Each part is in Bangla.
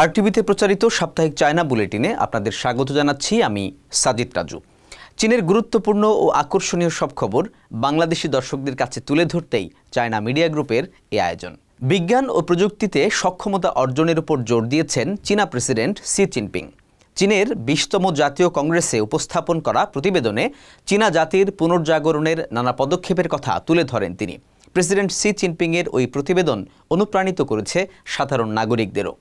আরটিভিতে প্রচারিত সাপ্তাহিক চায়না বুলেটিনে আপনাদের স্বাগত জানাচ্ছি আমি সাজিদ রাজু চীনের গুরুত্বপূর্ণ ও আকর্ষণীয় সব খবর বাংলাদেশি দর্শকদের কাছে তুলে ধরতেই চায়না মিডিয়া গ্রুপের এ আয়োজন বিজ্ঞান ও প্রযুক্তিতে সক্ষমতা অর্জনের উপর জোর দিয়েছেন চীনা প্রেসিডেন্ট সি চিনপিং চীনের বিশতম জাতীয় কংগ্রেসে উপস্থাপন করা প্রতিবেদনে চীনা জাতির পুনর্জাগরণের নানা পদক্ষেপের কথা তুলে ধরেন তিনি প্রেসিডেন্ট সি চিনপিংয়ের ওই প্রতিবেদন অনুপ্রাণিত করেছে সাধারণ নাগরিকদেরও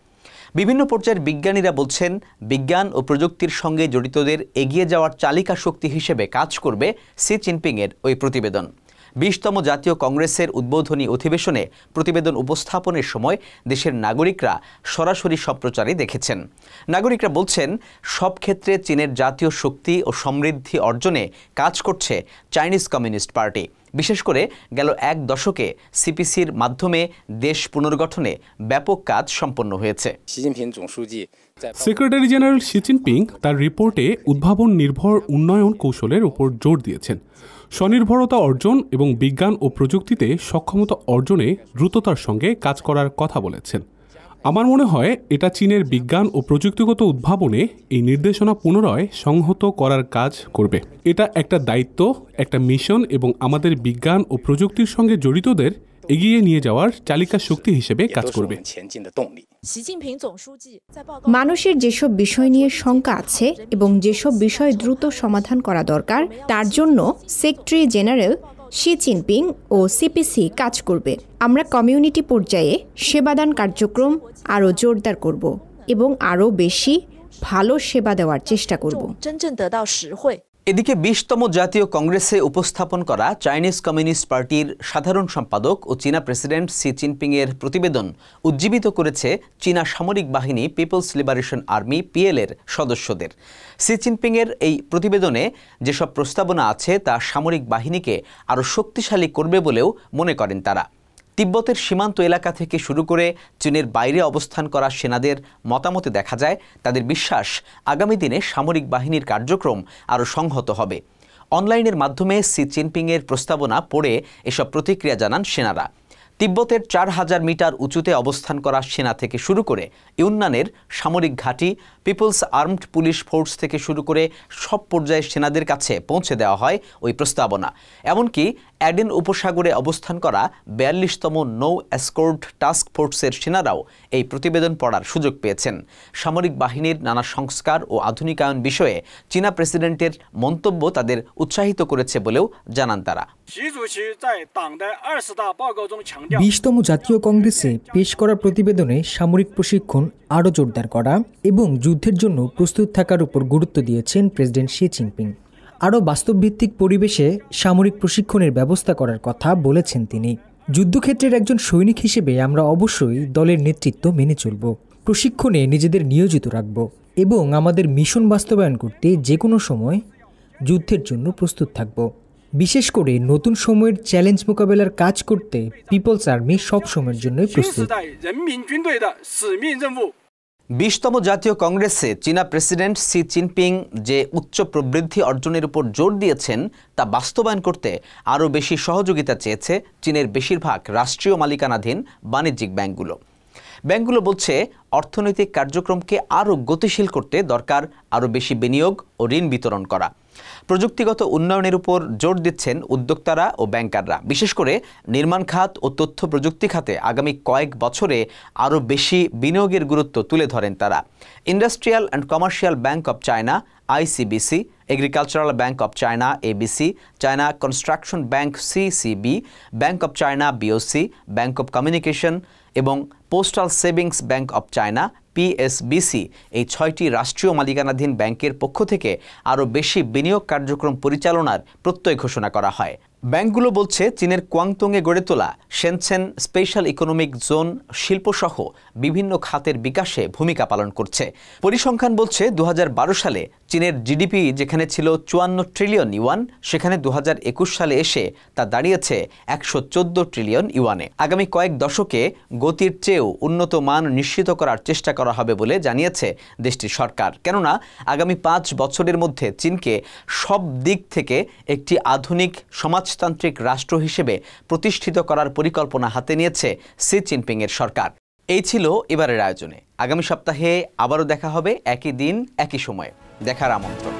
বিভিন্ন পর্যায়ের বিজ্ঞানীরা বলছেন বিজ্ঞান ও প্রযুক্তির সঙ্গে জড়িতদের এগিয়ে যাওয়ার চালিকা শক্তি হিসেবে কাজ করবে সি চিনপিংয়ের ওই প্রতিবেদন বিশতম জাতীয় কংগ্রেসের উদ্বোধনী অধিবেশনে প্রতিবেদন উপস্থাপনের সময় দেশের নাগরিকরা সরাসরি সম্প্রচারে দেখেছেন নাগরিকরা বলছেন সব ক্ষেত্রে চীনের জাতীয় শক্তি ও সমৃদ্ধি অর্জনে কাজ করছে চাইনিজ কমিউনিস্ট পার্টি বিশেষ করে গেল এক দশকে সিপিসির মাধ্যমে দেশ পুনর্গঠনে ব্যাপক কাজ সম্পন্ন হয়েছে সেক্রেটারি জেনারেল শি জিনপিং তার রিপোর্টে উদ্ভাবন নির্ভর উন্নয়ন কৌশলের উপর জোর দিয়েছেন স্বনির্ভরতা অর্জন এবং বিজ্ঞান ও প্রযুক্তিতে সক্ষমতা অর্জনে দ্রুততার সঙ্গে কাজ করার কথা বলেছেন আমার মনে হয় এটা চীনের বিজ্ঞান ও প্রযুক্তিগত উদ্ভাবনে এই নির্দেশনা পুনরায় সংহত করার কাজ করবে এটা একটা দায়িত্ব একটা মিশন এবং আমাদের বিজ্ঞান ও প্রযুক্তির সঙ্গে জড়িতদের এগিয়ে নিয়ে যাওয়ার চালিকা শক্তি হিসেবে কাজ করবে মানুষের যেসব বিষয় নিয়ে শঙ্কা আছে এবং যেসব বিষয় দ্রুত সমাধান করা দরকার তার জন্য সেক্রেটারি জেনারেল শি জিনপিং ও সিপিসি কাজ করবে আমরা কমিউনিটি পর্যায়ে সেবাদান কার্যক্রম আরও জোরদার করব এবং আরও বেশি ভালো সেবা দেওয়ার চেষ্টা করব এদিকে বিশতম জাতীয় কংগ্রেসে উপস্থাপন করা চাইনিজ কমিউনিস্ট পার্টির সাধারণ সম্পাদক ও চীনা প্রেসিডেন্ট সি জিনপিংয়ের প্রতিবেদন উজ্জীবিত করেছে চীনা সামরিক বাহিনী পিপলস লিবারেশন আর্মি পিএলের সদস্যদের সি জিনপিংয়ের এই প্রতিবেদনে যেসব প্রস্তাবনা আছে তা সামরিক বাহিনীকে আরও শক্তিশালী করবে বলেও মনে করেন তারা তিব্বতের সীমান্ত এলাকা থেকে শুরু করে চীনের বাইরে অবস্থান করা সেনাদের মতামতে দেখা যায় তাদের বিশ্বাস আগামী দিনে সামরিক বাহিনীর কার্যক্রম আরও সংহত হবে অনলাইনের মাধ্যমে সি চিনপিংয়ের প্রস্তাবনা পড়ে এসব প্রতিক্রিয়া জানান সেনারা তিব্বতের চার হাজার মিটার উঁচুতে অবস্থান করা সেনা থেকে শুরু করে ইউন্নানের সামরিক ঘাঁটি পিপলস আর্মড পুলিশ ফোর্স থেকে শুরু করে সব পর্যায়ে সেনাদের কাছে পৌঁছে দেওয়া হয় ওই প্রস্তাবনা এমনকি অ্যাডেন উপসাগরে অবস্থান করা বিয়াল্লিশতম নৌ অ্যাসকোর্ড টাস্ক ফোর্সের সেনারাও এই প্রতিবেদন পড়ার সুযোগ পেয়েছেন সামরিক বাহিনীর নানা সংস্কার ও আধুনিকায়ন বিষয়ে চীনা প্রেসিডেন্টের মন্তব্য তাদের উৎসাহিত করেছে বলেও জানান তারা বিশতম জাতীয় কংগ্রেসে পেশ করা প্রতিবেদনে সামরিক প্রশিক্ষণ আরও জোরদার করা এবং যুদ্ধ যুদ্ধের জন্য প্রস্তুত থাকার উপর গুরুত্ব দিয়েছেন প্রেসিডেন্ট শি জিনপিং আরও বাস্তবভিত্তিক পরিবেশে সামরিক প্রশিক্ষণের ব্যবস্থা করার কথা বলেছেন তিনি যুদ্ধক্ষেত্রের একজন সৈনিক হিসেবে আমরা অবশ্যই দলের নেতৃত্ব মেনে চলব প্রশিক্ষণে নিজেদের নিয়োজিত রাখব এবং আমাদের মিশন বাস্তবায়ন করতে যে কোনো সময় যুদ্ধের জন্য প্রস্তুত থাকব বিশেষ করে নতুন সময়ের চ্যালেঞ্জ মোকাবেলার কাজ করতে পিপলস আর্মি সব সময়ের জন্যই প্রস্তুত বিশতম জাতীয় কংগ্রেসে চীনা প্রেসিডেন্ট সি জিনপিং যে উচ্চ প্রবৃদ্ধি অর্জনের উপর জোর দিয়েছেন তা বাস্তবায়ন করতে আরও বেশি সহযোগিতা চেয়েছে চীনের বেশিরভাগ রাষ্ট্রীয় মালিকানাধীন বাণিজ্যিক ব্যাংকগুলো ব্যাংকগুলো বলছে অর্থনৈতিক কার্যক্রমকে আরও গতিশীল করতে দরকার আরও বেশি বিনিয়োগ ও ঋণ বিতরণ করা প্রযুক্তিগত উন্নয়নের উপর জোর দিচ্ছেন উদ্যোক্তারা ও ব্যাংকাররা বিশেষ করে নির্মাণ খাত ও তথ্য প্রযুক্তি খাতে আগামী কয়েক বছরে আরও বেশি বিনিয়োগের গুরুত্ব তুলে ধরেন তারা industrial and commercial bank of China ICBC agricultural bank of China ABC China construction bank CCB bank of China BOC bank of communication এবং postal savings bank of China PSBC এই ছয়টি রাষ্ট্রীয় মালিকানাধীন ব্যাংকের পক্ষ থেকে আরও বেশি বিনিয়োগ কার্যক্রম পরিচালনার প্রত্যয় ঘোষণা করা হয় ব্যাংকগুলো বলছে চীনের কোয়াংতংয়ে গড়ে তোলা সেনসেন স্পেশাল ইকোনমিক জোন শিল্পসহ বিভিন্ন খাতের বিকাশে ভূমিকা পালন করছে পরিসংখ্যান বলছে দু সালে চীনের জিডিপি যেখানে ছিল চুয়ান্ন ট্রিলিয়ন ইউয়ান সেখানে দু সালে এসে তা দাঁড়িয়েছে একশো ট্রিলিয়ন ইউয়ানে আগামী কয়েক দশকে গতির চেয়েও উন্নত মান নিশ্চিত করার চেষ্টা করা হবে বলে জানিয়েছে দেশটির সরকার কেননা আগামী পাঁচ বছরের মধ্যে চীনকে সব দিক থেকে একটি আধুনিক সমাজ সমাজতান্ত্রিক রাষ্ট্র হিসেবে প্রতিষ্ঠিত করার পরিকল্পনা হাতে নিয়েছে সি চিনপিংয়ের সরকার এই ছিল এবারের আয়োজনে আগামী সপ্তাহে আবারও দেখা হবে একই দিন একই সময়ে দেখার আমন্ত্রণ